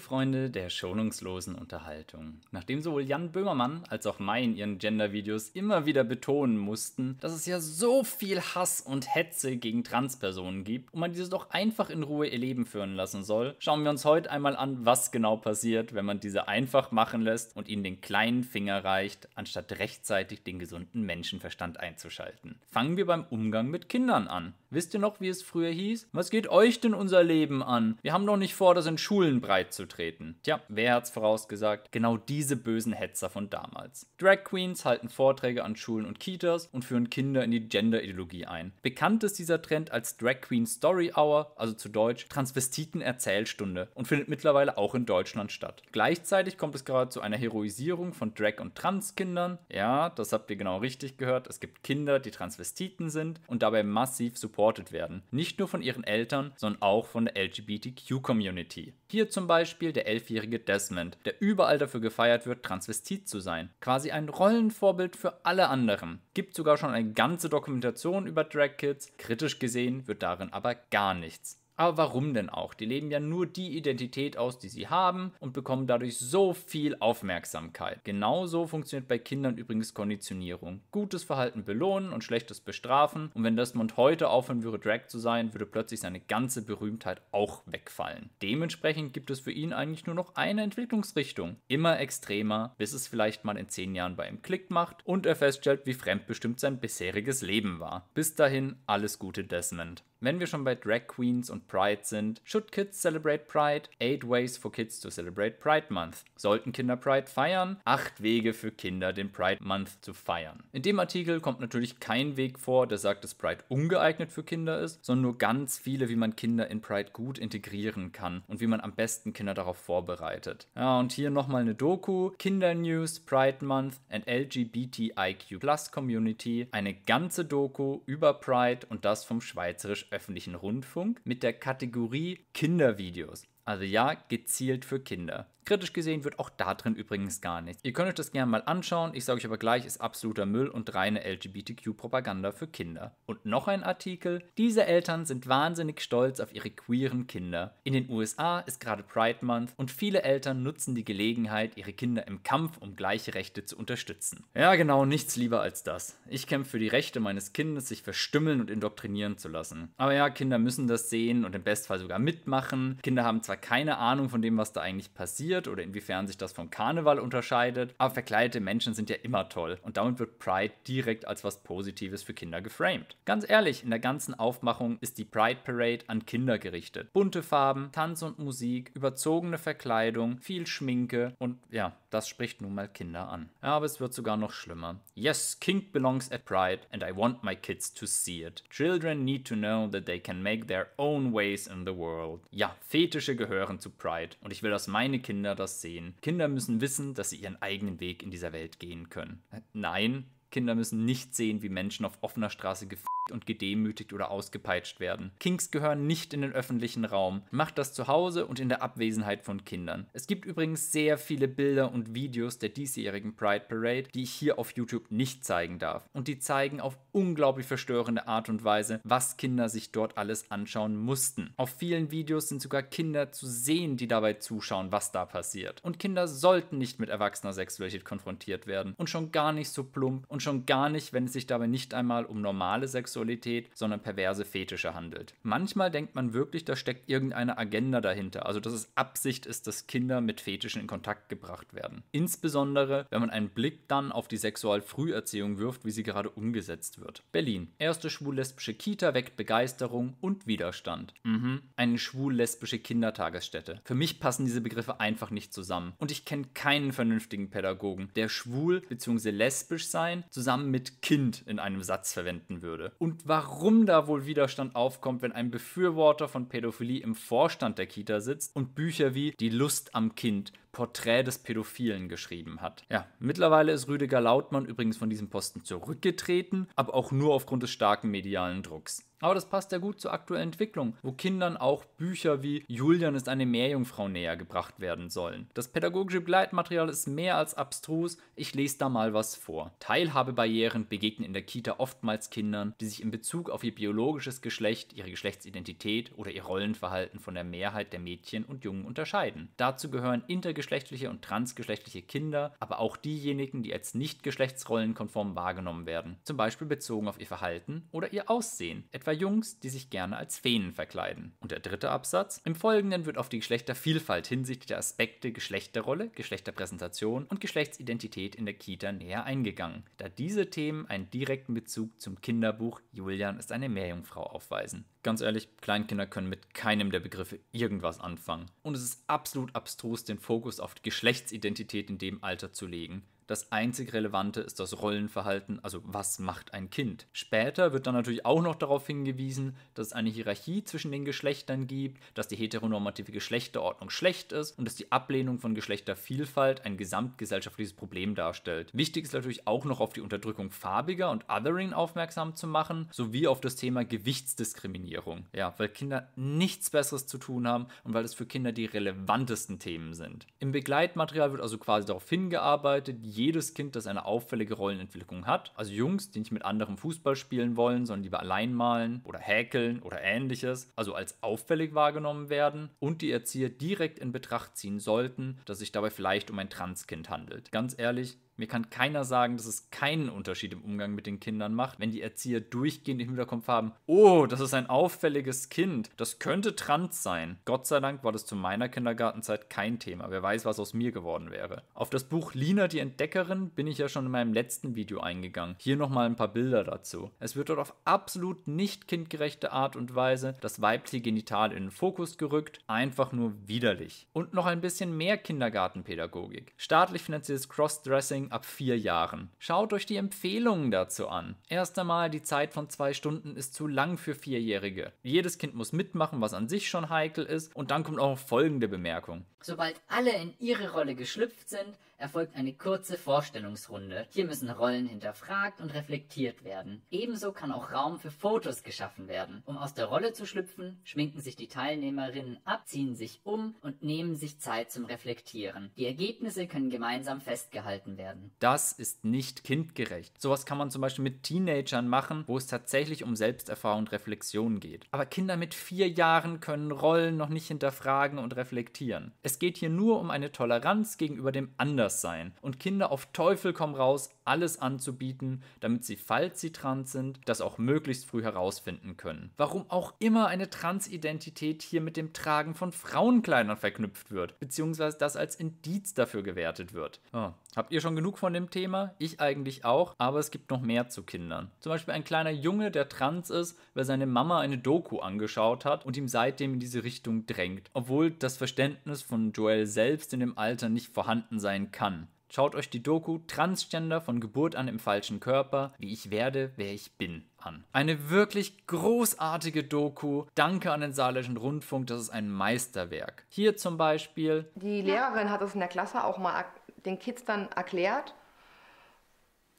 Freunde der schonungslosen Unterhaltung, nachdem sowohl Jan Böhmermann als auch Mai in ihren Gender-Videos immer wieder betonen mussten, dass es ja so viel Hass und Hetze gegen Transpersonen gibt und man diese doch einfach in Ruhe ihr Leben führen lassen soll, schauen wir uns heute einmal an, was genau passiert, wenn man diese einfach machen lässt und ihnen den kleinen Finger reicht, anstatt rechtzeitig den gesunden Menschenverstand einzuschalten. Fangen wir beim Umgang mit Kindern an. Wisst ihr noch, wie es früher hieß? Was geht euch denn unser Leben an? Wir haben doch nicht vor, das in Schulen breit zu treten. Tja, wer hat's vorausgesagt? Genau diese bösen Hetzer von damals. Drag Queens halten Vorträge an Schulen und Kitas und führen Kinder in die Gender-Ideologie ein. Bekannt ist dieser Trend als Drag Queen Story Hour, also zu Deutsch Transvestiten-Erzählstunde und findet mittlerweile auch in Deutschland statt. Gleichzeitig kommt es gerade zu einer Heroisierung von Drag- und Transkindern. Ja, das habt ihr genau richtig gehört. Es gibt Kinder, die Transvestiten sind und dabei massiv Support supported werden. Nicht nur von ihren Eltern, sondern auch von der LGBTQ-Community. Hier zum Beispiel der elfjährige Desmond, der überall dafür gefeiert wird, transvestit zu sein. Quasi ein Rollenvorbild für alle anderen. Gibt sogar schon eine ganze Dokumentation über Drag Kids. Kritisch gesehen wird darin aber gar nichts. Aber warum denn auch? Die leben ja nur die Identität aus, die sie haben und bekommen dadurch so viel Aufmerksamkeit. Genauso funktioniert bei Kindern übrigens Konditionierung. Gutes Verhalten belohnen und schlechtes bestrafen. Und wenn Desmond heute aufhören würde, Drag zu sein, würde plötzlich seine ganze Berühmtheit auch wegfallen. Dementsprechend gibt es für ihn eigentlich nur noch eine Entwicklungsrichtung. Immer extremer, bis es vielleicht mal in zehn Jahren bei ihm Klick macht und er feststellt, wie fremdbestimmt sein bisheriges Leben war. Bis dahin alles Gute, Desmond. Wenn wir schon bei Drag Queens und Pride sind, Should Kids Celebrate Pride? Eight Ways for Kids to Celebrate Pride Month. Sollten Kinder Pride feiern? Acht Wege für Kinder, den Pride Month zu feiern. In dem Artikel kommt natürlich kein Weg vor, der sagt, dass Pride ungeeignet für Kinder ist, sondern nur ganz viele, wie man Kinder in Pride gut integrieren kann und wie man am besten Kinder darauf vorbereitet. Ja, und hier nochmal eine Doku: Kinder News, Pride Month and LGBTIQ Plus Community. Eine ganze Doku über Pride und das vom Schweizerisch öffentlichen Rundfunk mit der Kategorie Kindervideos. Also ja, gezielt für Kinder. Kritisch gesehen wird auch da drin übrigens gar nichts. Ihr könnt euch das gerne mal anschauen. Ich sage euch aber gleich, ist absoluter Müll und reine LGBTQ-Propaganda für Kinder. Und noch ein Artikel. Diese Eltern sind wahnsinnig stolz auf ihre queeren Kinder. In den USA ist gerade Pride Month und viele Eltern nutzen die Gelegenheit, ihre Kinder im Kampf um gleiche Rechte zu unterstützen. Ja, genau, nichts lieber als das. Ich kämpfe für die Rechte meines Kindes, sich verstümmeln und indoktrinieren zu lassen. Aber ja, Kinder müssen das sehen und im Bestfall sogar mitmachen. Kinder haben zwar keine Ahnung von dem, was da eigentlich passiert, passiert oder inwiefern sich das vom Karneval unterscheidet, aber verkleidete Menschen sind ja immer toll und damit wird Pride direkt als was Positives für Kinder geframed. Ganz ehrlich, in der ganzen Aufmachung ist die Pride Parade an Kinder gerichtet. Bunte Farben, Tanz und Musik, überzogene Verkleidung, viel Schminke und ja, das spricht nun mal Kinder an. Aber es wird sogar noch schlimmer. Yes, kink belongs at Pride and I want my kids to see it. Children need to know that they can make their own ways in the world. Ja, Fetische gehören zu Pride und ich will, dass meine Kinder das sehen. Kinder müssen wissen, dass sie ihren eigenen Weg in dieser Welt gehen können. Äh, nein, Kinder müssen nicht sehen, wie Menschen auf offener Straße gefickt und gedemütigt oder ausgepeitscht werden. Kings gehören nicht in den öffentlichen Raum. Macht das zu Hause und in der Abwesenheit von Kindern. Es gibt übrigens sehr viele Bilder und Videos der diesjährigen Pride Parade, die ich hier auf YouTube nicht zeigen darf. Und die zeigen auf unglaublich verstörende Art und Weise, was Kinder sich dort alles anschauen mussten. Auf vielen Videos sind sogar Kinder zu sehen, die dabei zuschauen, was da passiert. Und Kinder sollten nicht mit erwachsener Sexualität konfrontiert werden. Und schon gar nicht so plump und und schon gar nicht, wenn es sich dabei nicht einmal um normale Sexualität, sondern perverse Fetische handelt. Manchmal denkt man wirklich, da steckt irgendeine Agenda dahinter, also dass es Absicht ist, dass Kinder mit Fetischen in Kontakt gebracht werden. Insbesondere, wenn man einen Blick dann auf die Sexualfrüherziehung wirft, wie sie gerade umgesetzt wird. Berlin. Erste schwul-lesbische Kita weckt Begeisterung und Widerstand. Mhm. Eine schwul-lesbische Kindertagesstätte. Für mich passen diese Begriffe einfach nicht zusammen. Und ich kenne keinen vernünftigen Pädagogen, der schwul bzw. lesbisch sein zusammen mit Kind in einem Satz verwenden würde. Und warum da wohl Widerstand aufkommt, wenn ein Befürworter von Pädophilie im Vorstand der Kita sitzt und Bücher wie Die Lust am Kind Porträt des Pädophilen geschrieben hat. Ja, mittlerweile ist Rüdiger Lautmann übrigens von diesem Posten zurückgetreten, aber auch nur aufgrund des starken medialen Drucks. Aber das passt ja gut zur aktuellen Entwicklung, wo Kindern auch Bücher wie Julian ist eine Meerjungfrau näher gebracht werden sollen. Das pädagogische Begleitmaterial ist mehr als abstrus, ich lese da mal was vor. Teilhabebarrieren begegnen in der Kita oftmals Kindern, die sich in Bezug auf ihr biologisches Geschlecht, ihre Geschlechtsidentität oder ihr Rollenverhalten von der Mehrheit der Mädchen und Jungen unterscheiden. Dazu gehören intergeschlechtliche intergeschlechtliche und transgeschlechtliche Kinder, aber auch diejenigen, die als nicht geschlechtsrollenkonform wahrgenommen werden, zum Beispiel bezogen auf ihr Verhalten oder ihr Aussehen, etwa Jungs, die sich gerne als Feen verkleiden. Und der dritte Absatz, im Folgenden wird auf die Geschlechtervielfalt hinsichtlich der Aspekte Geschlechterrolle, Geschlechterpräsentation und Geschlechtsidentität in der Kita näher eingegangen, da diese Themen einen direkten Bezug zum Kinderbuch Julian ist eine Meerjungfrau aufweisen. Ganz ehrlich, Kleinkinder können mit keinem der Begriffe irgendwas anfangen. Und es ist absolut abstrus, den Fokus auf die Geschlechtsidentität in dem Alter zu legen. Das einzig Relevante ist das Rollenverhalten, also was macht ein Kind. Später wird dann natürlich auch noch darauf hingewiesen, dass es eine Hierarchie zwischen den Geschlechtern gibt, dass die heteronormative Geschlechterordnung schlecht ist und dass die Ablehnung von Geschlechtervielfalt ein gesamtgesellschaftliches Problem darstellt. Wichtig ist natürlich auch noch auf die Unterdrückung farbiger und Othering aufmerksam zu machen, sowie auf das Thema Gewichtsdiskriminierung. Ja, weil Kinder nichts Besseres zu tun haben und weil es für Kinder die relevantesten Themen sind. Im Begleitmaterial wird also quasi darauf hingearbeitet, jedes Kind, das eine auffällige Rollenentwicklung hat, also Jungs, die nicht mit anderen Fußball spielen wollen, sondern lieber allein malen oder häkeln oder ähnliches, also als auffällig wahrgenommen werden und die Erzieher direkt in Betracht ziehen sollten, dass sich dabei vielleicht um ein Transkind handelt. Ganz ehrlich, mir kann keiner sagen, dass es keinen Unterschied im Umgang mit den Kindern macht, wenn die Erzieher durchgehend im Hinterkopf haben, oh, das ist ein auffälliges Kind, das könnte trans sein. Gott sei Dank war das zu meiner Kindergartenzeit kein Thema. Wer weiß, was aus mir geworden wäre. Auf das Buch Lina, die Entdeckerin, bin ich ja schon in meinem letzten Video eingegangen. Hier nochmal ein paar Bilder dazu. Es wird dort auf absolut nicht kindgerechte Art und Weise das weibliche Genital in den Fokus gerückt. Einfach nur widerlich. Und noch ein bisschen mehr Kindergartenpädagogik. Staatlich finanziertes Crossdressing ab vier Jahren. Schaut euch die Empfehlungen dazu an. Erst einmal, die Zeit von zwei Stunden ist zu lang für Vierjährige. Jedes Kind muss mitmachen, was an sich schon heikel ist. Und dann kommt auch folgende Bemerkung. Sobald alle in ihre Rolle geschlüpft sind, erfolgt eine kurze Vorstellungsrunde. Hier müssen Rollen hinterfragt und reflektiert werden. Ebenso kann auch Raum für Fotos geschaffen werden. Um aus der Rolle zu schlüpfen, schminken sich die Teilnehmerinnen ab, ziehen sich um und nehmen sich Zeit zum Reflektieren. Die Ergebnisse können gemeinsam festgehalten werden. Das ist nicht kindgerecht. Sowas kann man zum Beispiel mit Teenagern machen, wo es tatsächlich um Selbsterfahrung und Reflexion geht. Aber Kinder mit vier Jahren können Rollen noch nicht hinterfragen und reflektieren. Es geht hier nur um eine Toleranz gegenüber dem anderen anders sein und Kinder auf Teufel komm raus alles anzubieten, damit sie, falls sie trans sind, das auch möglichst früh herausfinden können. Warum auch immer eine Transidentität hier mit dem Tragen von Frauenkleidern verknüpft wird, beziehungsweise das als Indiz dafür gewertet wird. Oh, Habt ihr schon genug von dem Thema? Ich eigentlich auch, aber es gibt noch mehr zu Kindern. Zum Beispiel ein kleiner Junge, der trans ist, weil seine Mama eine Doku angeschaut hat und ihm seitdem in diese Richtung drängt, obwohl das Verständnis von Joel selbst in dem Alter nicht vorhanden sein kann. Schaut euch die Doku Transgender von Geburt an im falschen Körper, wie ich werde, wer ich bin an. Eine wirklich großartige Doku. Danke an den Saarländischen Rundfunk, das ist ein Meisterwerk. Hier zum Beispiel. Die Lehrerin hat es in der Klasse auch mal den Kids dann erklärt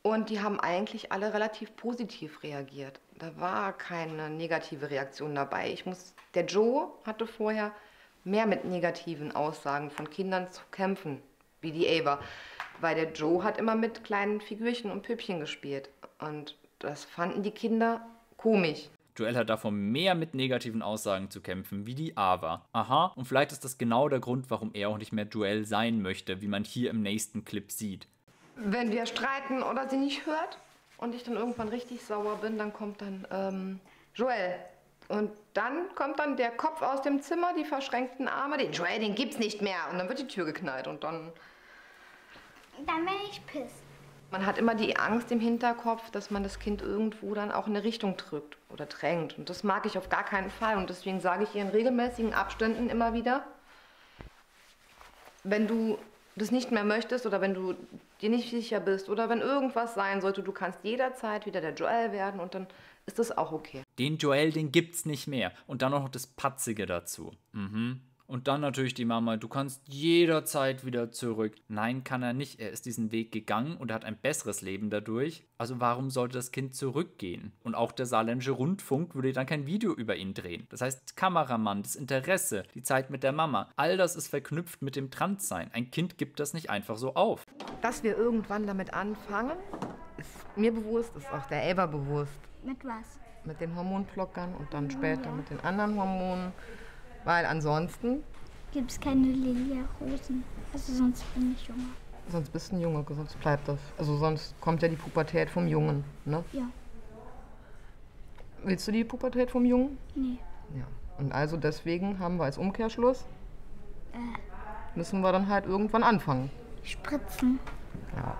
und die haben eigentlich alle relativ positiv reagiert. Da war keine negative Reaktion dabei. Ich muss, der Joe hatte vorher mehr mit negativen Aussagen von Kindern zu kämpfen, wie die Ava. Weil der Joe hat immer mit kleinen Figürchen und Püppchen gespielt. Und das fanden die Kinder komisch. Aktuell hat davon mehr mit negativen Aussagen zu kämpfen, wie die Ava. Aha, und vielleicht ist das genau der Grund, warum er auch nicht mehr Joel sein möchte, wie man hier im nächsten Clip sieht. Wenn wir streiten oder sie nicht hört und ich dann irgendwann richtig sauer bin, dann kommt dann ähm, Joel. Und dann kommt dann der Kopf aus dem Zimmer, die verschränkten Arme, den Joel, den gibt's nicht mehr. Und dann wird die Tür geknallt und dann... Dann bin ich pisst. Man hat immer die Angst im Hinterkopf, dass man das Kind irgendwo dann auch in eine Richtung drückt oder drängt. Und das mag ich auf gar keinen Fall. Und deswegen sage ich ihr in regelmäßigen Abständen immer wieder, wenn du das nicht mehr möchtest oder wenn du dir nicht sicher bist oder wenn irgendwas sein sollte, du kannst jederzeit wieder der Joel werden und dann ist das auch okay. Den Joel, den gibt's nicht mehr. Und dann noch das Patzige dazu. Mhm. Und dann natürlich die Mama, du kannst jederzeit wieder zurück. Nein, kann er nicht. Er ist diesen Weg gegangen und hat ein besseres Leben dadurch. Also warum sollte das Kind zurückgehen? Und auch der saarländische Rundfunk würde dann kein Video über ihn drehen. Das heißt, Kameramann, das Interesse, die Zeit mit der Mama, all das ist verknüpft mit dem Transsein. Ein Kind gibt das nicht einfach so auf. Dass wir irgendwann damit anfangen, ist mir bewusst, ist auch der Elber bewusst. Mit was? Mit den Hormonblockern und dann später mit den anderen Hormonen. Weil ansonsten gibt es keine Lilia-Rosen. Also sonst bin ich Junge. Sonst bist du ein Junge, sonst bleibt das. Also sonst kommt ja die Pubertät vom Jungen, ne? Ja. Willst du die Pubertät vom Jungen? Nee. Ja. Und also deswegen haben wir als Umkehrschluss, äh. müssen wir dann halt irgendwann anfangen. Spritzen. Ja.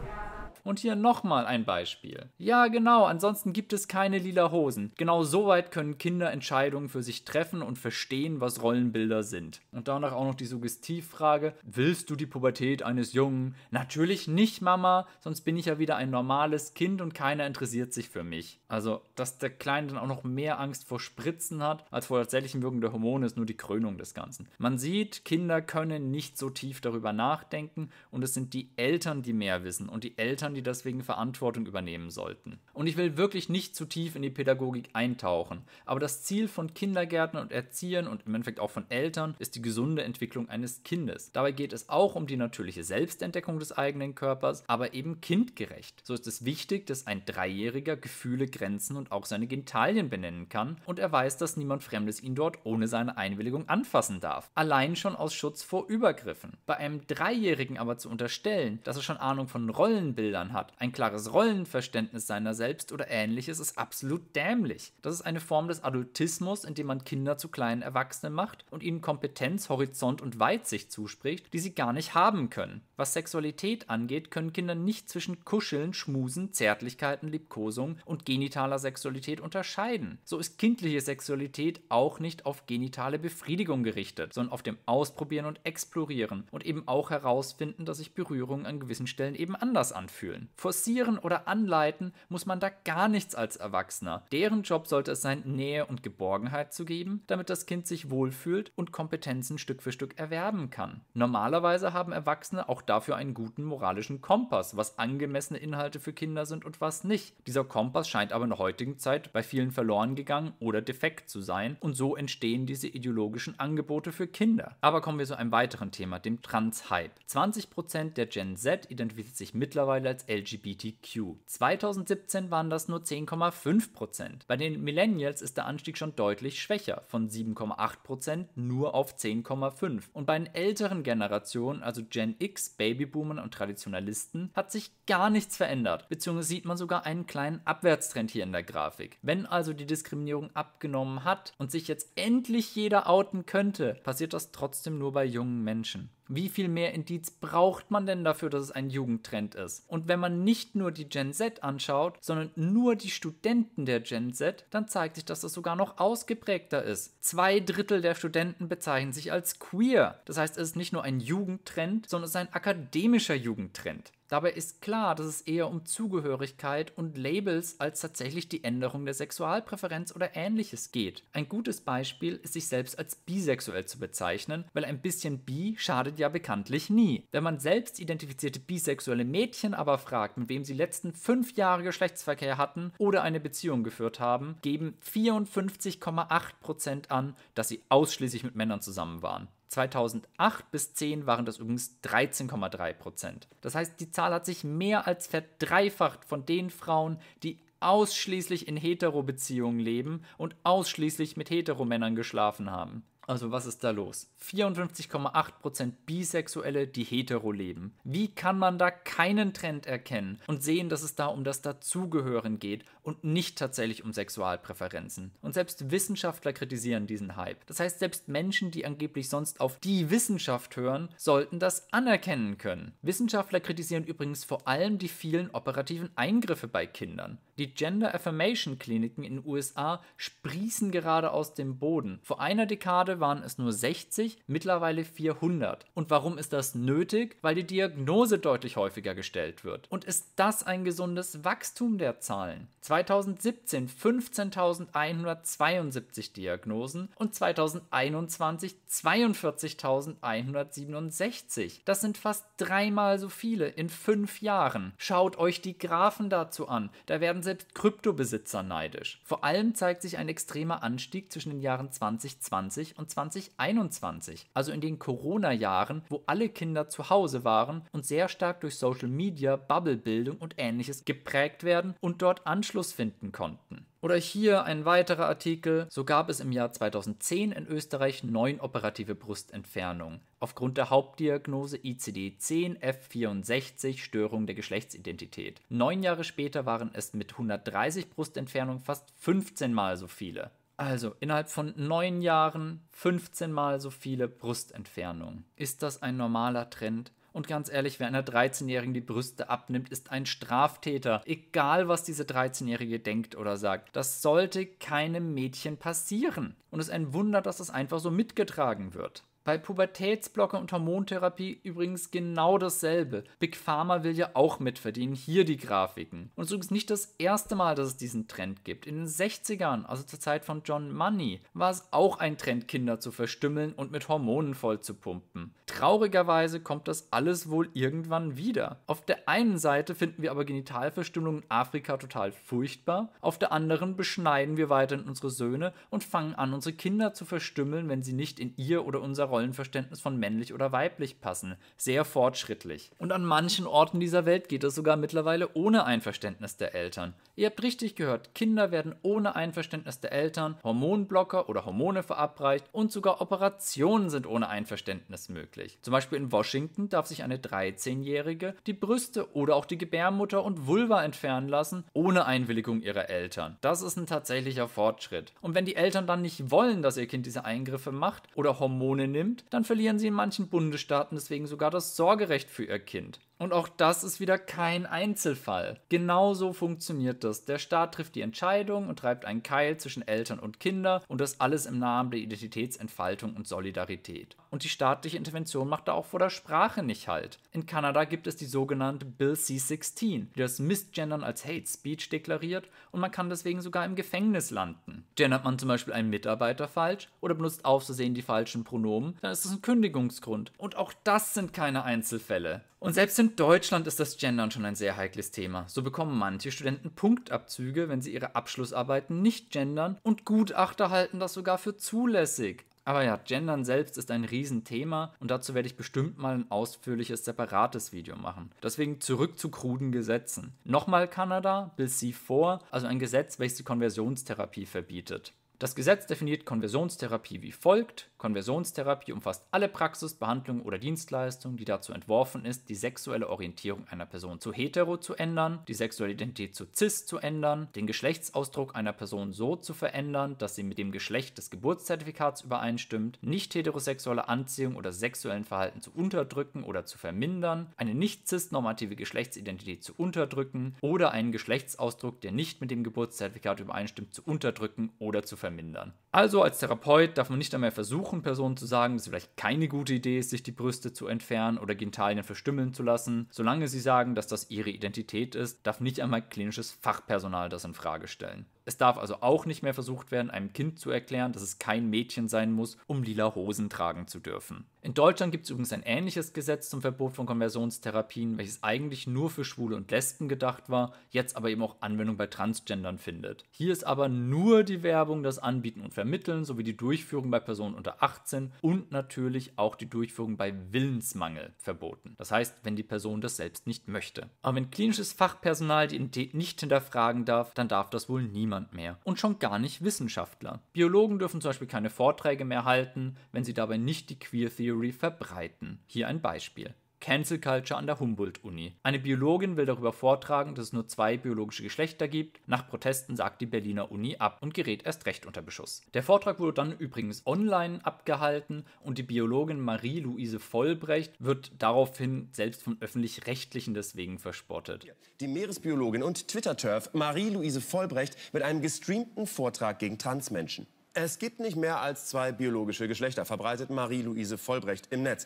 Und hier nochmal ein Beispiel. Ja, genau, ansonsten gibt es keine lila Hosen. Genau so weit können Kinder Entscheidungen für sich treffen und verstehen, was Rollenbilder sind. Und danach auch noch die Suggestivfrage, willst du die Pubertät eines Jungen? Natürlich nicht, Mama, sonst bin ich ja wieder ein normales Kind und keiner interessiert sich für mich. Also, dass der Kleine dann auch noch mehr Angst vor Spritzen hat, als vor tatsächlichen Wirkung der Hormone, ist nur die Krönung des Ganzen. Man sieht, Kinder können nicht so tief darüber nachdenken und es sind die Eltern, die mehr wissen und die Eltern, Eltern, die deswegen Verantwortung übernehmen sollten. Und ich will wirklich nicht zu tief in die Pädagogik eintauchen, aber das Ziel von Kindergärten und Erziehern und im Endeffekt auch von Eltern ist die gesunde Entwicklung eines Kindes. Dabei geht es auch um die natürliche Selbstentdeckung des eigenen Körpers, aber eben kindgerecht. So ist es wichtig, dass ein Dreijähriger Gefühle, Grenzen und auch seine Genitalien benennen kann und er weiß, dass niemand Fremdes ihn dort ohne seine Einwilligung anfassen darf. Allein schon aus Schutz vor Übergriffen. Bei einem Dreijährigen aber zu unterstellen, dass er schon Ahnung von Rollenbildern Fehlern hat. Ein klares Rollenverständnis seiner selbst oder ähnliches ist absolut dämlich. Das ist eine Form des Adultismus, indem man Kinder zu kleinen Erwachsenen macht und ihnen Kompetenz, Horizont und Weitsicht zuspricht, die sie gar nicht haben können. Was Sexualität angeht, können Kinder nicht zwischen Kuscheln, Schmusen, Zärtlichkeiten, Liebkosungen und genitaler Sexualität unterscheiden. So ist kindliche Sexualität auch nicht auf genitale Befriedigung gerichtet, sondern auf dem Ausprobieren und Explorieren und eben auch herausfinden, dass sich Berührungen an gewissen Stellen eben anders anfühlen fühlen. Forcieren oder anleiten muss man da gar nichts als Erwachsener. Deren Job sollte es sein, Nähe und Geborgenheit zu geben, damit das Kind sich wohlfühlt und Kompetenzen Stück für Stück erwerben kann. Normalerweise haben Erwachsene auch dafür einen guten moralischen Kompass, was angemessene Inhalte für Kinder sind und was nicht. Dieser Kompass scheint aber in der heutigen Zeit bei vielen verloren gegangen oder defekt zu sein und so entstehen diese ideologischen Angebote für Kinder. Aber kommen wir zu einem weiteren Thema, dem Trans-Hype. 20% der Gen Z identifiziert sich mittlerweile als als LGBTQ. 2017 waren das nur 10,5%. Bei den Millennials ist der Anstieg schon deutlich schwächer, von 7,8% nur auf 10,5%. Und bei den älteren Generationen, also Gen X, Babyboomern und Traditionalisten, hat sich gar nichts verändert, beziehungsweise sieht man sogar einen kleinen Abwärtstrend hier in der Grafik. Wenn also die Diskriminierung abgenommen hat und sich jetzt endlich jeder outen könnte, passiert das trotzdem nur bei jungen Menschen. Wie viel mehr Indiz braucht man denn dafür, dass es ein Jugendtrend ist? Und wenn man nicht nur die Gen Z anschaut, sondern nur die Studenten der Gen Z, dann zeigt sich, dass das sogar noch ausgeprägter ist. Zwei Drittel der Studenten bezeichnen sich als queer. Das heißt, es ist nicht nur ein Jugendtrend, sondern es ist ein akademischer Jugendtrend. Dabei ist klar, dass es eher um Zugehörigkeit und Labels als tatsächlich die Änderung der Sexualpräferenz oder ähnliches geht. Ein gutes Beispiel ist, sich selbst als bisexuell zu bezeichnen, weil ein bisschen bi schadet ja bekanntlich nie. Wenn man selbst identifizierte bisexuelle Mädchen aber fragt, mit wem sie letzten fünf Jahre Geschlechtsverkehr hatten oder eine Beziehung geführt haben, geben 54,8% an, dass sie ausschließlich mit Männern zusammen waren. 2008 bis 10 waren das übrigens 13,3 Prozent. Das heißt, die Zahl hat sich mehr als verdreifacht von den Frauen, die ausschließlich in Hetero-Beziehungen leben und ausschließlich mit Heteromännern geschlafen haben. Also was ist da los? 54,8% Bisexuelle, die hetero leben. Wie kann man da keinen Trend erkennen und sehen, dass es da um das Dazugehören geht und nicht tatsächlich um Sexualpräferenzen. Und selbst Wissenschaftler kritisieren diesen Hype. Das heißt, selbst Menschen, die angeblich sonst auf die Wissenschaft hören, sollten das anerkennen können. Wissenschaftler kritisieren übrigens vor allem die vielen operativen Eingriffe bei Kindern. Die Gender Affirmation Kliniken in den USA sprießen gerade aus dem Boden. Vor einer Dekade waren es nur 60, mittlerweile 400. Und warum ist das nötig? Weil die Diagnose deutlich häufiger gestellt wird. Und ist das ein gesundes Wachstum der Zahlen? 2017 15.172 Diagnosen und 2021 42.167. Das sind fast dreimal so viele in fünf Jahren. Schaut euch die Graphen dazu an. Da werden selbst Kryptobesitzer neidisch. Vor allem zeigt sich ein extremer Anstieg zwischen den Jahren 2020 und 2021, also in den Corona-Jahren, wo alle Kinder zu Hause waren und sehr stark durch Social Media, Bubblebildung und ähnliches geprägt werden und dort Anschluss Anschluss finden konnten. Oder hier ein weiterer Artikel, so gab es im Jahr 2010 in Österreich neun operative Brustentfernungen aufgrund der Hauptdiagnose ICD-10F64 Störung der Geschlechtsidentität. Neun Jahre später waren es mit 130 Brustentfernungen fast 15 mal so viele. Also innerhalb von neun Jahren 15 mal so viele Brustentfernungen. Ist das ein normaler Trend? Und ganz ehrlich, wer einer 13-Jährigen die Brüste abnimmt, ist ein Straftäter. Egal, was diese 13-Jährige denkt oder sagt. Das sollte keinem Mädchen passieren. Und es ist ein Wunder, dass das einfach so mitgetragen wird. Bei Pubertätsblocker und Hormontherapie übrigens genau dasselbe. Big Pharma will ja auch mitverdienen, hier die Grafiken. Und es ist übrigens nicht das erste Mal, dass es diesen Trend gibt. In den 60ern, also zur Zeit von John Money, war es auch ein Trend, Kinder zu verstümmeln und mit Hormonen vollzupumpen. Traurigerweise kommt das alles wohl irgendwann wieder. Auf der einen Seite finden wir aber Genitalverstümmelung in Afrika total furchtbar, auf der anderen beschneiden wir weiterhin unsere Söhne und fangen an, unsere Kinder zu verstümmeln, wenn sie nicht in ihr oder unserer Rollenverständnis von männlich oder weiblich passen. Sehr fortschrittlich. Und an manchen Orten dieser Welt geht es sogar mittlerweile ohne Einverständnis der Eltern. Ihr habt richtig gehört, Kinder werden ohne Einverständnis der Eltern, Hormonblocker oder Hormone verabreicht und sogar Operationen sind ohne Einverständnis möglich. Zum Beispiel in Washington darf sich eine 13-Jährige die Brüste oder auch die Gebärmutter und Vulva entfernen lassen, ohne Einwilligung ihrer Eltern. Das ist ein tatsächlicher Fortschritt. Und wenn die Eltern dann nicht wollen, dass ihr Kind diese Eingriffe macht oder Hormone nimmt, nimmt, dann verlieren sie in manchen Bundesstaaten deswegen sogar das Sorgerecht für ihr Kind. Und auch das ist wieder kein Einzelfall. Genauso funktioniert das. Der Staat trifft die Entscheidung und treibt einen Keil zwischen Eltern und Kinder und das alles im Namen der Identitätsentfaltung und Solidarität. Und die staatliche Intervention macht da auch vor der Sprache nicht halt. In Kanada gibt es die sogenannte Bill C-16, die das Missgendern als Hate Speech deklariert und man kann deswegen sogar im Gefängnis landen. Gendert man zum Beispiel einen Mitarbeiter falsch oder benutzt aufzusehen die falschen Pronomen, dann ist das ein Kündigungsgrund. Und auch das sind keine Einzelfälle. Und selbst in Deutschland ist das Gendern schon ein sehr heikles Thema. So bekommen manche Studenten Punktabzüge, wenn sie ihre Abschlussarbeiten nicht gendern und Gutachter halten das sogar für zulässig. Aber ja, Gendern selbst ist ein Riesenthema und dazu werde ich bestimmt mal ein ausführliches separates Video machen. Deswegen zurück zu kruden Gesetzen. Nochmal Kanada, Bill C4, also ein Gesetz, welches die Konversionstherapie verbietet. Das Gesetz definiert Konversionstherapie wie folgt. Konversionstherapie umfasst alle Praxis, Behandlung oder Dienstleistung, die dazu entworfen ist, die sexuelle Orientierung einer Person zu hetero zu ändern, die sexuelle Identität zu cis zu ändern, den Geschlechtsausdruck einer Person so zu verändern, dass sie mit dem Geschlecht des Geburtszertifikats übereinstimmt, nicht heterosexuelle Anziehung oder sexuellen Verhalten zu unterdrücken oder zu vermindern, eine nicht cis-normative Geschlechtsidentität zu unterdrücken oder einen Geschlechtsausdruck, der nicht mit dem Geburtszertifikat übereinstimmt, zu unterdrücken oder zu vermindern vermindern. Also als Therapeut darf man nicht einmal versuchen, Personen zu sagen, dass es vielleicht keine gute Idee ist, sich die Brüste zu entfernen oder Genitalien verstümmeln zu lassen. Solange sie sagen, dass das ihre Identität ist, darf nicht einmal klinisches Fachpersonal das in Frage stellen. Es darf also auch nicht mehr versucht werden, einem Kind zu erklären, dass es kein Mädchen sein muss, um lila Hosen tragen zu dürfen. In Deutschland gibt es übrigens ein ähnliches Gesetz zum Verbot von Konversionstherapien, welches eigentlich nur für Schwule und Lesben gedacht war, jetzt aber eben auch Anwendung bei Transgendern findet. Hier ist aber nur die Werbung, das Anbieten und Vermitteln sowie die Durchführung bei Personen unter 18 und natürlich auch die Durchführung bei Willensmangel verboten. Das heißt, wenn die Person das selbst nicht möchte. Aber wenn klinisches Fachpersonal die Identität nicht hinterfragen darf, dann darf das wohl niemand niemand mehr und schon gar nicht Wissenschaftler. Biologen dürfen zum Beispiel keine Vorträge mehr halten, wenn sie dabei nicht die Queer Theory verbreiten. Hier ein Beispiel. Cancel Culture an der Humboldt-Uni. Eine Biologin will darüber vortragen, dass es nur zwei biologische Geschlechter gibt. Nach Protesten sagt die Berliner Uni ab und gerät erst recht unter Beschuss. Der Vortrag wurde dann übrigens online abgehalten und die Biologin Marie-Louise Vollbrecht wird daraufhin selbst von Öffentlich-Rechtlichen deswegen verspottet. Die Meeresbiologin und Twitter-Turf Marie-Louise Vollbrecht mit einem gestreamten Vortrag gegen Transmenschen. Es gibt nicht mehr als zwei biologische Geschlechter, verbreitet Marie-Louise Vollbrecht im Netz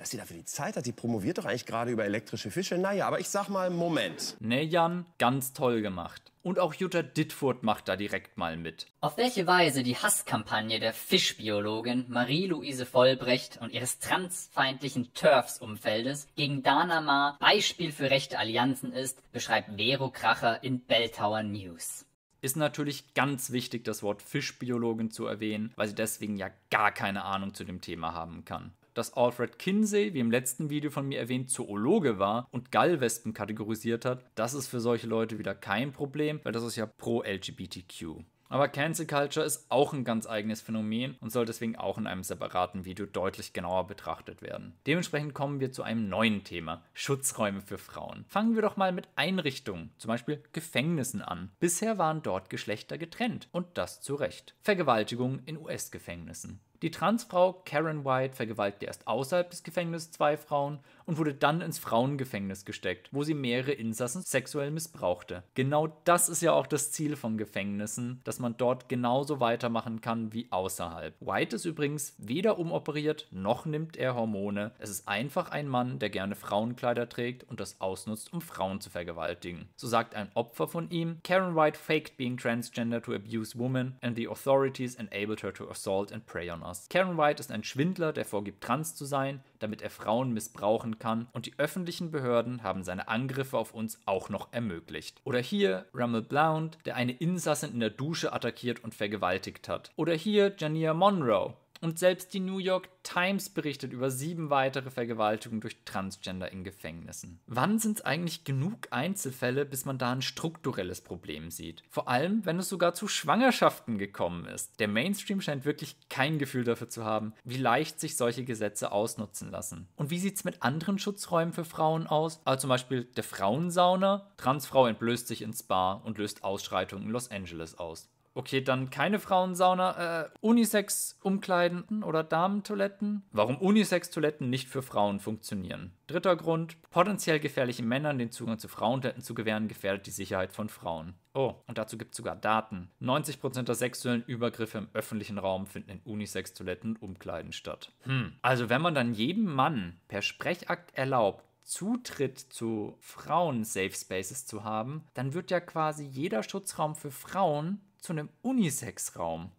dass sie dafür die Zeit hat. Sie promoviert doch eigentlich gerade über elektrische Fische. Naja, aber ich sag mal, Moment. Ne, Jan, ganz toll gemacht. Und auch Jutta Dittfurt macht da direkt mal mit. Auf welche Weise die Hasskampagne der Fischbiologin Marie-Louise Vollbrecht und ihres transfeindlichen Turfs-Umfeldes gegen Dana Maar Beispiel für rechte Allianzen ist, beschreibt Vero Kracher in Belltower News ist natürlich ganz wichtig, das Wort Fischbiologin zu erwähnen, weil sie deswegen ja gar keine Ahnung zu dem Thema haben kann dass Alfred Kinsey, wie im letzten Video von mir erwähnt, Zoologe war und Gallwespen kategorisiert hat, das ist für solche Leute wieder kein Problem, weil das ist ja pro-LGBTQ. Aber Cancel Culture ist auch ein ganz eigenes Phänomen und soll deswegen auch in einem separaten Video deutlich genauer betrachtet werden. Dementsprechend kommen wir zu einem neuen Thema, Schutzräume für Frauen. Fangen wir doch mal mit Einrichtungen, zum Beispiel Gefängnissen an. Bisher waren dort Geschlechter getrennt und das zu Recht. Vergewaltigungen in US-Gefängnissen. Die Transfrau Karen White vergewaltigt erst außerhalb des Gefängnisses zwei Frauen und wurde dann ins Frauengefängnis gesteckt, wo sie mehrere Insassen sexuell missbrauchte. Genau das ist ja auch das Ziel von Gefängnissen, dass man dort genauso weitermachen kann wie außerhalb. White ist übrigens weder umoperiert, noch nimmt er Hormone. Es ist einfach ein Mann, der gerne Frauenkleider trägt und das ausnutzt, um Frauen zu vergewaltigen. So sagt ein Opfer von ihm, Karen White faked being transgender to abuse women and the authorities enabled her to assault and prey on us. Karen White ist ein Schwindler, der vorgibt trans zu sein damit er Frauen missbrauchen kann und die öffentlichen Behörden haben seine Angriffe auf uns auch noch ermöglicht. Oder hier Rummel Blount, der eine Insassin in der Dusche attackiert und vergewaltigt hat. Oder hier Jania Monroe, und selbst die New York Times berichtet über sieben weitere Vergewaltigungen durch Transgender in Gefängnissen. Wann sind es eigentlich genug Einzelfälle, bis man da ein strukturelles Problem sieht? Vor allem, wenn es sogar zu Schwangerschaften gekommen ist. Der Mainstream scheint wirklich kein Gefühl dafür zu haben, wie leicht sich solche Gesetze ausnutzen lassen. Und wie sieht es mit anderen Schutzräumen für Frauen aus? Also zum Beispiel der Frauensauna? Transfrau entblößt sich ins Spa und löst Ausschreitungen in Los Angeles aus. Okay, dann keine Frauensauna, äh, Unisex-Umkleiden oder Damentoiletten. Warum Unisex-Toiletten nicht für Frauen funktionieren. Dritter Grund, potenziell gefährlichen Männern den Zugang zu Frauentoiletten zu gewähren, gefährdet die Sicherheit von Frauen. Oh, und dazu gibt es sogar Daten. 90% der sexuellen Übergriffe im öffentlichen Raum finden in Unisex-Toiletten und Umkleiden statt. Hm, also wenn man dann jedem Mann per Sprechakt erlaubt, Zutritt zu Frauen-Safe Spaces zu haben, dann wird ja quasi jeder Schutzraum für Frauen zu einem Unisex-Raum.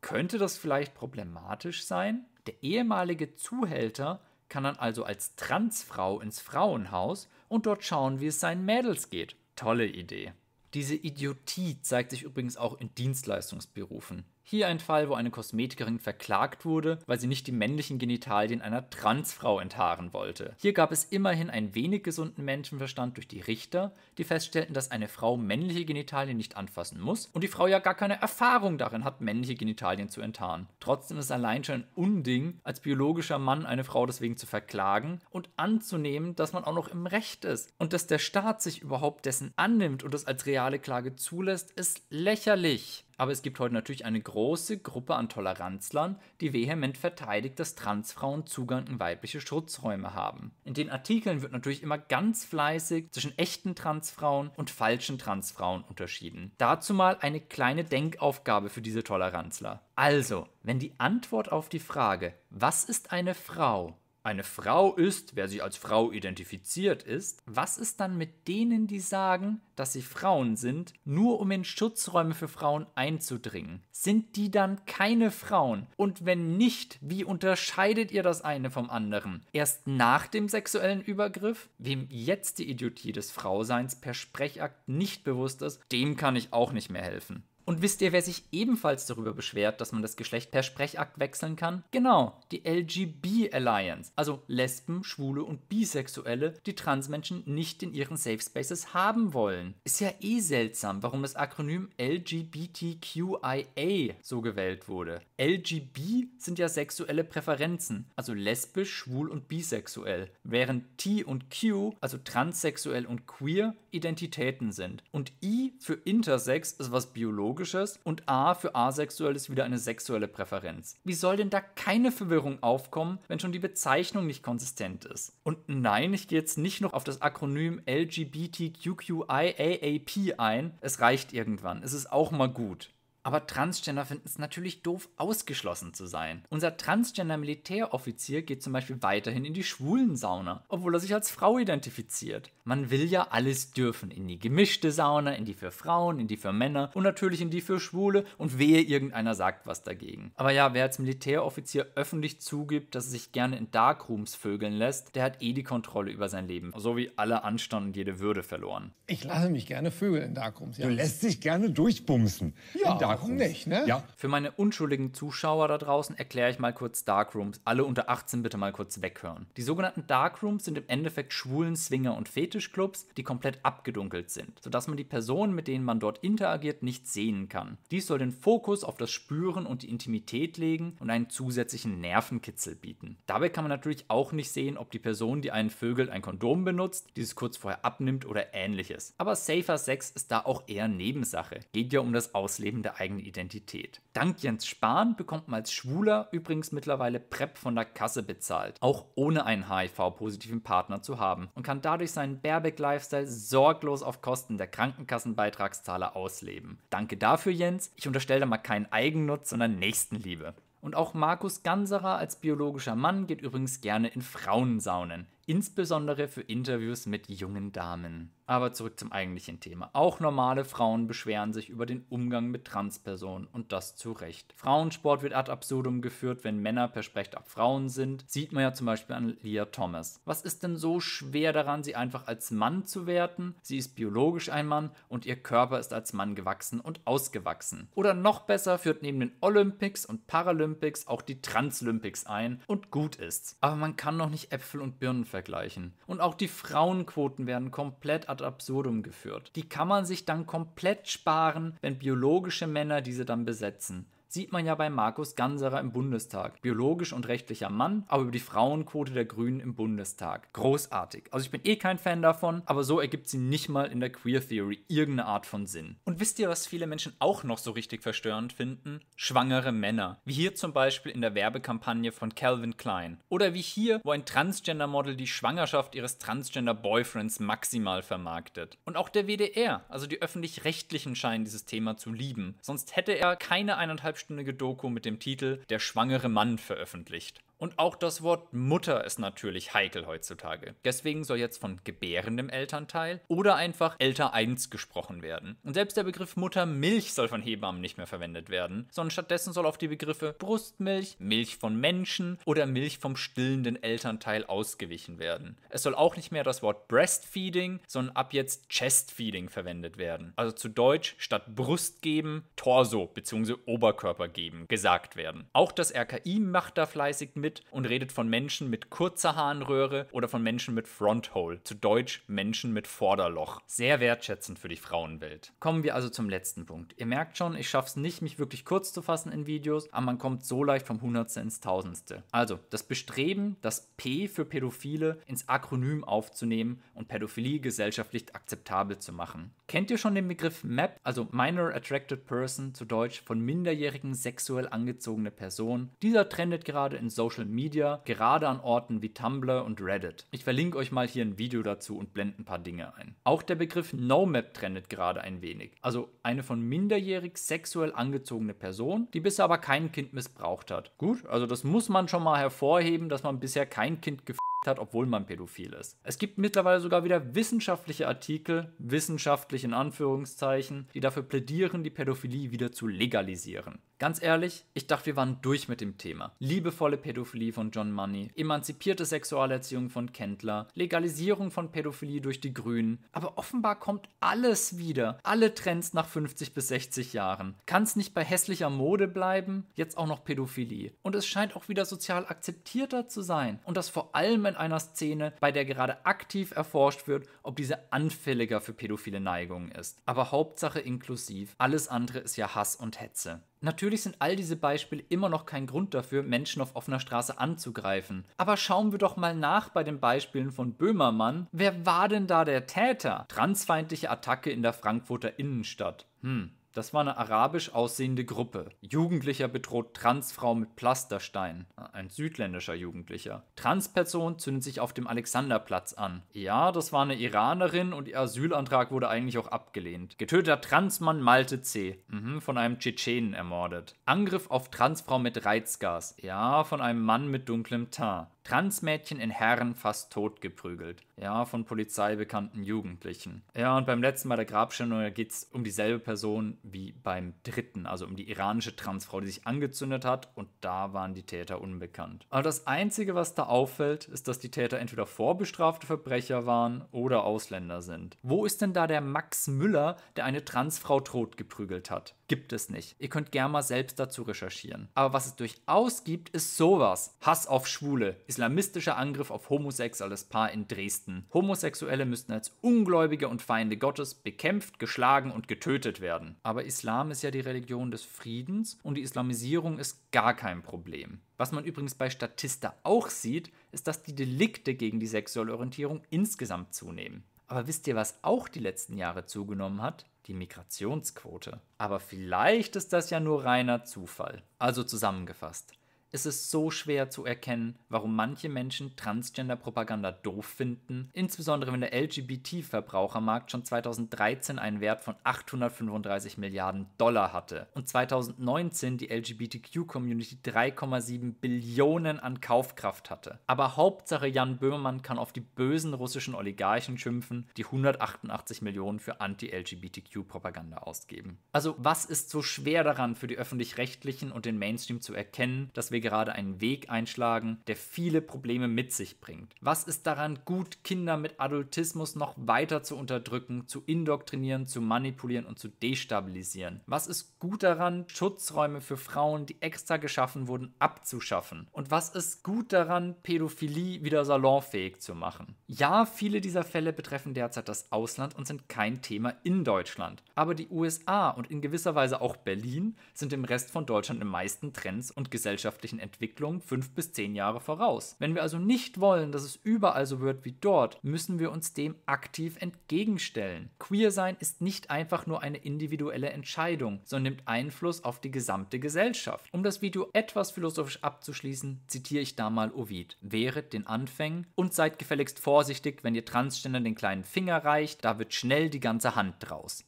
könnte das vielleicht problematisch sein? Der ehemalige Zuhälter kann dann also als Transfrau ins Frauenhaus und dort schauen, wie es seinen Mädels geht. Tolle Idee. Diese Idiotie zeigt sich übrigens auch in Dienstleistungsberufen. Hier ein Fall, wo eine Kosmetikerin verklagt wurde, weil sie nicht die männlichen Genitalien einer Transfrau enthaaren wollte. Hier gab es immerhin einen wenig gesunden Menschenverstand durch die Richter, die feststellten, dass eine Frau männliche Genitalien nicht anfassen muss und die Frau ja gar keine Erfahrung darin hat, männliche Genitalien zu enttarnen. Trotzdem ist es allein schon ein Unding, als biologischer Mann eine Frau deswegen zu verklagen und anzunehmen, dass man auch noch im Recht ist. Und dass der Staat sich überhaupt dessen annimmt und es als reale Klage zulässt, ist lächerlich. Aber es gibt heute natürlich eine große Gruppe an Toleranzlern, die vehement verteidigt, dass Transfrauen Zugang in weibliche Schutzräume haben. In den Artikeln wird natürlich immer ganz fleißig zwischen echten Transfrauen und falschen Transfrauen unterschieden. Dazu mal eine kleine Denkaufgabe für diese Toleranzler. Also, wenn die Antwort auf die Frage, was ist eine Frau, eine Frau ist, wer sich als Frau identifiziert ist, was ist dann mit denen, die sagen, dass sie Frauen sind, nur um in Schutzräume für Frauen einzudringen? Sind die dann keine Frauen? Und wenn nicht, wie unterscheidet ihr das eine vom anderen? Erst nach dem sexuellen Übergriff? Wem jetzt die Idiotie des Frauseins per Sprechakt nicht bewusst ist, dem kann ich auch nicht mehr helfen. Und wisst ihr, wer sich ebenfalls darüber beschwert, dass man das Geschlecht per Sprechakt wechseln kann? Genau, die LGB Alliance, also Lesben, Schwule und Bisexuelle, die Transmenschen nicht in ihren Safe Spaces haben wollen. Ist ja eh seltsam, warum das Akronym LGBTQIA so gewählt wurde. LGB sind ja sexuelle Präferenzen, also lesbisch, schwul und bisexuell, während T und Q, also transsexuell und queer, Identitäten sind. Und I für Intersex ist was biologisches biologisches und A für asexuell ist wieder eine sexuelle Präferenz. Wie soll denn da keine Verwirrung aufkommen, wenn schon die Bezeichnung nicht konsistent ist? Und nein, ich gehe jetzt nicht noch auf das Akronym LGBTQQIAAP ein. Es reicht irgendwann. Es ist auch mal gut. Aber Transgender finden es natürlich doof, ausgeschlossen zu sein. Unser Transgender Militäroffizier geht zum Beispiel weiterhin in die schwulen Sauna, obwohl er sich als Frau identifiziert. Man will ja alles dürfen. In die gemischte Sauna, in die für Frauen, in die für Männer und natürlich in die für Schwule und wehe irgendeiner sagt was dagegen. Aber ja, wer als Militäroffizier öffentlich zugibt, dass er sich gerne in Darkrooms vögeln lässt, der hat eh die Kontrolle über sein Leben, so wie alle Anstand und jede Würde verloren. Ich lasse mich gerne vögeln in Darkrooms, ja. Du lässt dich gerne durchbumsen. Ja. Warum nicht, ne? Ja. Für meine unschuldigen Zuschauer da draußen erkläre ich mal kurz Darkrooms. Alle unter 18 bitte mal kurz weghören. Die sogenannten Darkrooms sind im Endeffekt schwulen Swinger- und Fetischclubs, die komplett abgedunkelt sind, sodass man die Personen, mit denen man dort interagiert, nicht sehen kann. Dies soll den Fokus auf das Spüren und die Intimität legen und einen zusätzlichen Nervenkitzel bieten. Dabei kann man natürlich auch nicht sehen, ob die Person, die einen Vögel ein Kondom benutzt, dieses kurz vorher abnimmt oder ähnliches. Aber safer Sex ist da auch eher Nebensache. Geht ja um das Ausleben der eigene Identität. Dank Jens Spahn bekommt man als Schwuler übrigens mittlerweile PrEP von der Kasse bezahlt, auch ohne einen HIV-positiven Partner zu haben und kann dadurch seinen Baerbeck-Lifestyle sorglos auf Kosten der Krankenkassenbeitragszahler ausleben. Danke dafür, Jens. Ich unterstelle da mal keinen Eigennutz, sondern Nächstenliebe. Und auch Markus Ganserer als biologischer Mann geht übrigens gerne in Frauensaunen insbesondere für Interviews mit jungen Damen. Aber zurück zum eigentlichen Thema. Auch normale Frauen beschweren sich über den Umgang mit Transpersonen und das zu Recht. Frauensport wird ad absurdum geführt, wenn Männer per Specht ab Frauen sind. Sieht man ja zum Beispiel an Leah Thomas. Was ist denn so schwer daran, sie einfach als Mann zu werten? Sie ist biologisch ein Mann und ihr Körper ist als Mann gewachsen und ausgewachsen. Oder noch besser führt neben den Olympics und Paralympics auch die Translympics ein und gut ist's. Aber man kann noch nicht Äpfel und Birnen vergleichen. Und auch die Frauenquoten werden komplett ad absurdum geführt. Die kann man sich dann komplett sparen, wenn biologische Männer diese dann besetzen sieht man ja bei Markus Ganserer im Bundestag. Biologisch und rechtlicher Mann, aber über die Frauenquote der Grünen im Bundestag. Großartig. Also ich bin eh kein Fan davon, aber so ergibt sie nicht mal in der Queer Theory irgendeine Art von Sinn. Und wisst ihr, was viele Menschen auch noch so richtig verstörend finden? Schwangere Männer. Wie hier zum Beispiel in der Werbekampagne von Calvin Klein. Oder wie hier, wo ein Transgender-Model die Schwangerschaft ihres Transgender-Boyfriends maximal vermarktet. Und auch der WDR, also die öffentlich-rechtlichen, scheinen dieses Thema zu lieben. Sonst hätte er keine eineinhalb zweistündige Doku mit dem Titel Der schwangere Mann veröffentlicht. Und auch das Wort Mutter ist natürlich heikel heutzutage. Deswegen soll jetzt von gebärendem Elternteil oder einfach Elter 1 gesprochen werden. Und selbst der Begriff Muttermilch soll von Hebammen nicht mehr verwendet werden, sondern stattdessen soll auf die Begriffe Brustmilch, Milch von Menschen oder Milch vom stillenden Elternteil ausgewichen werden. Es soll auch nicht mehr das Wort Breastfeeding, sondern ab jetzt Chestfeeding verwendet werden. Also zu Deutsch statt Brust geben, Torso bzw. Oberkörper geben gesagt werden. Auch das RKI macht da fleißig mit mit und redet von Menschen mit kurzer Harnröhre oder von Menschen mit Fronthole, zu Deutsch Menschen mit Vorderloch. Sehr wertschätzend für die Frauenwelt. Kommen wir also zum letzten Punkt. Ihr merkt schon, ich schaffe es nicht, mich wirklich kurz zu fassen in Videos, aber man kommt so leicht vom Hundertste ins Tausendste. Also, das Bestreben, das P für Pädophile ins Akronym aufzunehmen und Pädophilie gesellschaftlich akzeptabel zu machen. Kennt ihr schon den Begriff MAP, also Minor Attracted Person, zu Deutsch von minderjährigen sexuell angezogene Person? Dieser trendet gerade in Social Social Media, gerade an Orten wie Tumblr und Reddit. Ich verlinke euch mal hier ein Video dazu und blende ein paar Dinge ein. Auch der Begriff No-Map trendet gerade ein wenig. Also eine von minderjährig sexuell angezogene Person, die bisher aber kein Kind missbraucht hat. Gut, also das muss man schon mal hervorheben, dass man bisher kein Kind gefickt hat, obwohl man pädophil ist. Es gibt mittlerweile sogar wieder wissenschaftliche Artikel, wissenschaftlich in Anführungszeichen, die dafür plädieren, die Pädophilie wieder zu legalisieren. Ganz ehrlich, ich dachte, wir waren durch mit dem Thema. Liebevolle Pädophilie von John Money, emanzipierte Sexualerziehung von Kendler, Legalisierung von Pädophilie durch die Grünen. Aber offenbar kommt alles wieder. Alle Trends nach 50 bis 60 Jahren. Kann es nicht bei hässlicher Mode bleiben? Jetzt auch noch Pädophilie. Und es scheint auch wieder sozial akzeptierter zu sein. Und das vor allem in in einer Szene, bei der gerade aktiv erforscht wird, ob diese anfälliger für pädophile Neigungen ist. Aber Hauptsache inklusiv, alles andere ist ja Hass und Hetze. Natürlich sind all diese Beispiele immer noch kein Grund dafür, Menschen auf offener Straße anzugreifen. Aber schauen wir doch mal nach bei den Beispielen von Böhmermann. Wer war denn da der Täter? Transfeindliche Attacke in der Frankfurter Innenstadt. Hm, das war eine arabisch aussehende Gruppe. Jugendlicher bedroht Transfrau mit Pflasterstein. Ein südländischer Jugendlicher. Transperson zündet sich auf dem Alexanderplatz an. Ja, das war eine Iranerin und ihr Asylantrag wurde eigentlich auch abgelehnt. Getöteter Transmann Malte C. Mhm, von einem Tschetschenen ermordet. Angriff auf Transfrau mit Reizgas. Ja, von einem Mann mit dunklem Teint. Transmädchen in Herren fast tot geprügelt ja, von polizeibekannten Jugendlichen. Ja, und beim letzten Mal der Grabschändung geht es um dieselbe Person wie beim dritten, also um die iranische Transfrau, die sich angezündet hat und da waren die Täter unbekannt. Aber das Einzige, was da auffällt, ist, dass die Täter entweder vorbestrafte Verbrecher waren oder Ausländer sind. Wo ist denn da der Max Müller, der eine Transfrau totgeprügelt hat? Gibt es nicht. Ihr könnt gerne mal selbst dazu recherchieren. Aber was es durchaus gibt, ist sowas. Hass auf Schwule, islamistischer Angriff auf homosexuelles Paar in Dresden nächsten. Homosexuelle müssten als Ungläubige und Feinde Gottes bekämpft, geschlagen und getötet werden. Aber Islam ist ja die Religion des Friedens und die Islamisierung ist gar kein Problem. Was man übrigens bei Statista auch sieht, ist, dass die Delikte gegen die sexuelle Orientierung insgesamt zunehmen. Aber wisst ihr, was auch die letzten Jahre zugenommen hat? Die Migrationsquote. Aber vielleicht ist das ja nur reiner Zufall. Also zusammengefasst ist Es so schwer zu erkennen, warum manche Menschen Transgender-Propaganda doof finden, insbesondere wenn der LGBT-Verbrauchermarkt schon 2013 einen Wert von 835 Milliarden Dollar hatte und 2019 die LGBTQ-Community 3,7 Billionen an Kaufkraft hatte. Aber Hauptsache Jan Böhmermann kann auf die bösen russischen Oligarchen schimpfen, die 188 Millionen für Anti-LGBTQ-Propaganda ausgeben. Also was ist so schwer daran für die öffentlich-rechtlichen und den Mainstream zu erkennen, dass wir gerade einen Weg einschlagen, der viele Probleme mit sich bringt. Was ist daran gut, Kinder mit Adultismus noch weiter zu unterdrücken, zu indoktrinieren, zu manipulieren und zu destabilisieren? Was ist gut daran, Schutzräume für Frauen, die extra geschaffen wurden, abzuschaffen? Und was ist gut daran, Pädophilie wieder salonfähig zu machen? Ja, viele dieser Fälle betreffen derzeit das Ausland und sind kein Thema in Deutschland. Aber die USA und in gewisser Weise auch Berlin sind im Rest von Deutschland im meisten Trends und gesellschaftlichen wirtschaftlichen Entwicklung fünf bis zehn Jahre voraus. Wenn wir also nicht wollen, dass es überall so wird wie dort, müssen wir uns dem aktiv entgegenstellen. Queer sein ist nicht einfach nur eine individuelle Entscheidung, sondern nimmt Einfluss auf die gesamte Gesellschaft. Um das Video etwas philosophisch abzuschließen, zitiere ich da mal Ovid. Wehret den Anfängen und seid gefälligst vorsichtig, wenn ihr Transgender den kleinen Finger reicht, da wird schnell die ganze Hand draus.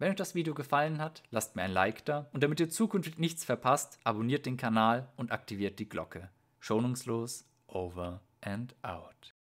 Wenn euch das Video gefallen hat, lasst mir ein Like da und damit ihr zukünftig nichts verpasst, abonniert den Kanal und aktiviert die Glocke. Schonungslos, over and out.